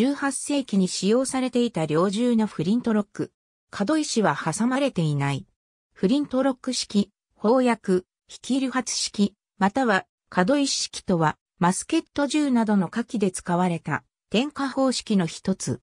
18世紀に使用されていた猟銃のフリントロック。角石は挟まれていない。フリントロック式、砲薬、引き流発式、または角石式とは、マスケット銃などの火器で使われた、点火方式の一つ。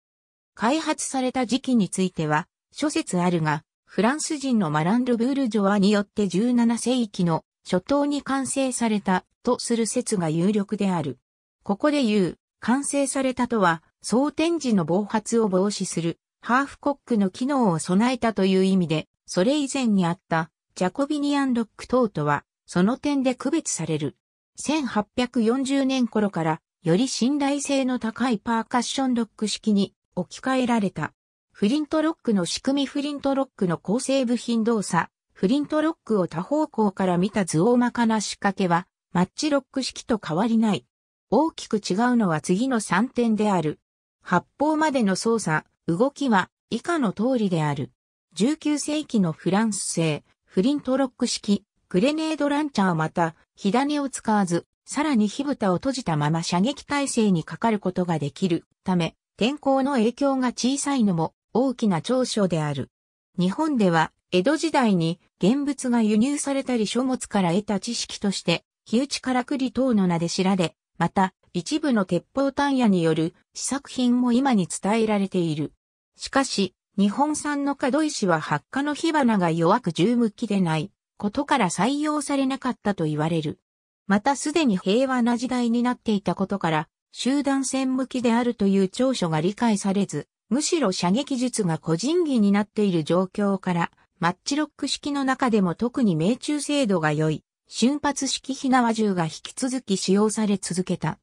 開発された時期については、諸説あるが、フランス人のマランル・ブールジョアによって17世紀の初頭に完成されたとする説が有力である。ここで言う、完成されたとは、総填時の暴発を防止するハーフコックの機能を備えたという意味で、それ以前にあったジャコビニアンロック等とは、その点で区別される。1840年頃からより信頼性の高いパーカッションロック式に置き換えられた。フリントロックの仕組みフリントロックの構成部品動作、フリントロックを多方向から見た図大まかな仕掛けは、マッチロック式と変わりない。大きく違うのは次の3点である。発砲までの操作、動きは以下の通りである。19世紀のフランス製、フリントロック式、グレネードランチャーまた、火種を使わず、さらに火蓋を閉じたまま射撃体制にかかることができるため、天候の影響が小さいのも大きな長所である。日本では、江戸時代に現物が輸入されたり書物から得た知識として、火打ちからくり等の名で知られ、また、一部の鉄砲単野による試作品も今に伝えられている。しかし、日本産の角石は発火の火花が弱く重向きでないことから採用されなかったと言われる。またすでに平和な時代になっていたことから、集団戦向きであるという長所が理解されず、むしろ射撃術が個人技になっている状況から、マッチロック式の中でも特に命中精度が良い、瞬発式火縄銃が引き続き使用され続けた。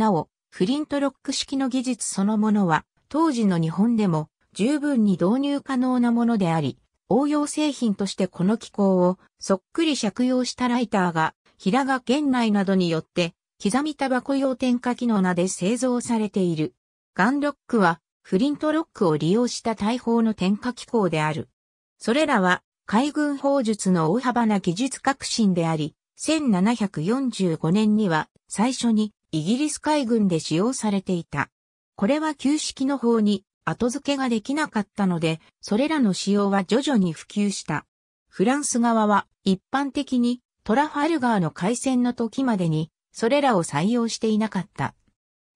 なお、フリントロック式の技術そのものは、当時の日本でも十分に導入可能なものであり、応用製品としてこの機構をそっくり借用したライターが、平賀源内などによって、刻みタバコ用添加機能なで製造されている。ガンロックは、フリントロックを利用した大砲の添加機構である。それらは、海軍砲術の大幅な技術革新であり、1745年には最初にイギリス海軍で使用されていた。これは旧式の方に後付けができなかったので、それらの使用は徐々に普及した。フランス側は一般的にトラファルガーの海戦の時までにそれらを採用していなかった。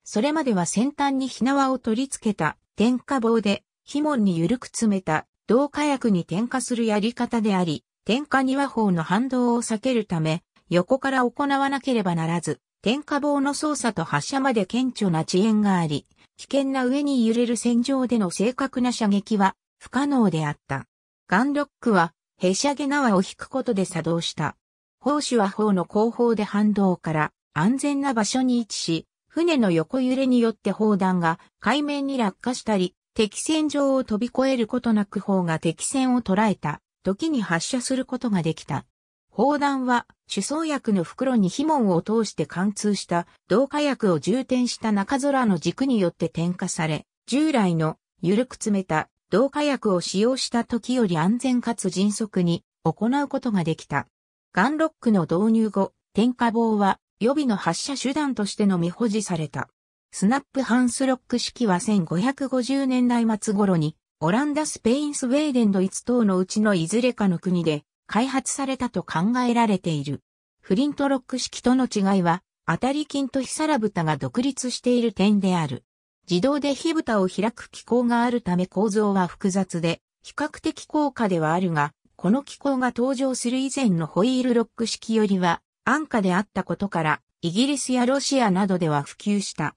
それまでは先端に火縄を取り付けた点火棒で火門に緩く詰めた銅火薬に点火するやり方であり、点火には砲の反動を避けるため横から行わなければならず、点火棒の操作と発射まで顕著な遅延があり、危険な上に揺れる戦場での正確な射撃は不可能であった。ガンロックは、へしゃげ縄を引くことで作動した。砲手は砲の後方で反動から安全な場所に位置し、船の横揺れによって砲弾が海面に落下したり、敵戦場を飛び越えることなく砲が敵戦を捉えた時に発射することができた。砲弾は主装薬の袋に火門を通して貫通した同化薬を充填した中空の軸によって点火され、従来の緩く詰めた同化薬を使用した時より安全かつ迅速に行うことができた。ガンロックの導入後、点火棒は予備の発射手段としてのみ保持された。スナップハンスロック式は1550年代末頃に、オランダ、スペイン、スウェーデン、ドイツ等のうちのいずれかの国で開発されたと考えられている。フリントロック式との違いは、当たり金とヒサラブタが独立している点である。自動で火蓋を開く機構があるため構造は複雑で、比較的高価ではあるが、この機構が登場する以前のホイールロック式よりは安価であったことから、イギリスやロシアなどでは普及した。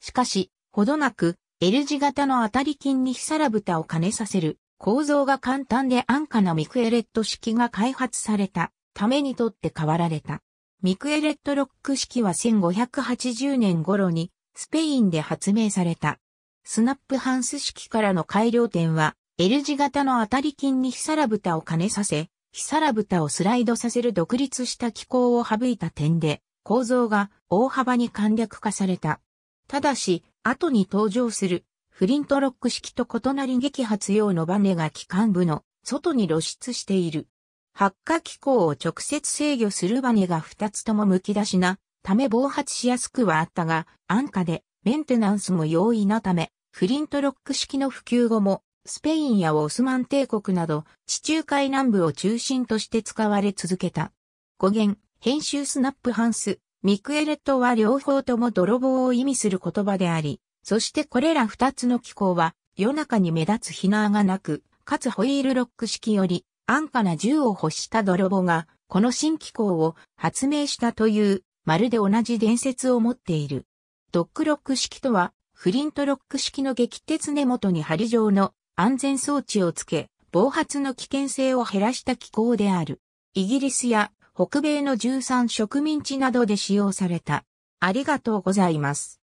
しかし、ほどなく、L 字型の当たり金にヒサラブタを兼ねさせる構造が簡単で安価なミクエレット式が開発されたためにとって変わられた。ミクエレットロック式は1580年頃にスペインで発明された。スナップハンス式からの改良点は L 字型の当たり金にヒサラブタを兼ねさせ、ヒサラブタをスライドさせる独立した機構を省いた点で構造が大幅に簡略化された。ただし、後に登場するフリントロック式と異なり撃発用のバネが機関部の外に露出している。発火機構を直接制御するバネが2つともむき出しなため暴発しやすくはあったが、安価でメンテナンスも容易なため、フリントロック式の普及後も、スペインやオスマン帝国など、地中海南部を中心として使われ続けた。語源、編集スナップハンス、ミクエレットは両方とも泥棒を意味する言葉であり、そしてこれら二つの機構は、夜中に目立つヒナーがなく、かつホイールロック式より安価な銃を欲した泥棒が、この新機構を発明したという、まるで同じ伝説を持っている。ドックロック式とは、フリントロック式の撃鉄根元に針状の安全装置をつけ、暴発の危険性を減らした機構である。イギリスや北米の13植民地などで使用された。ありがとうございます。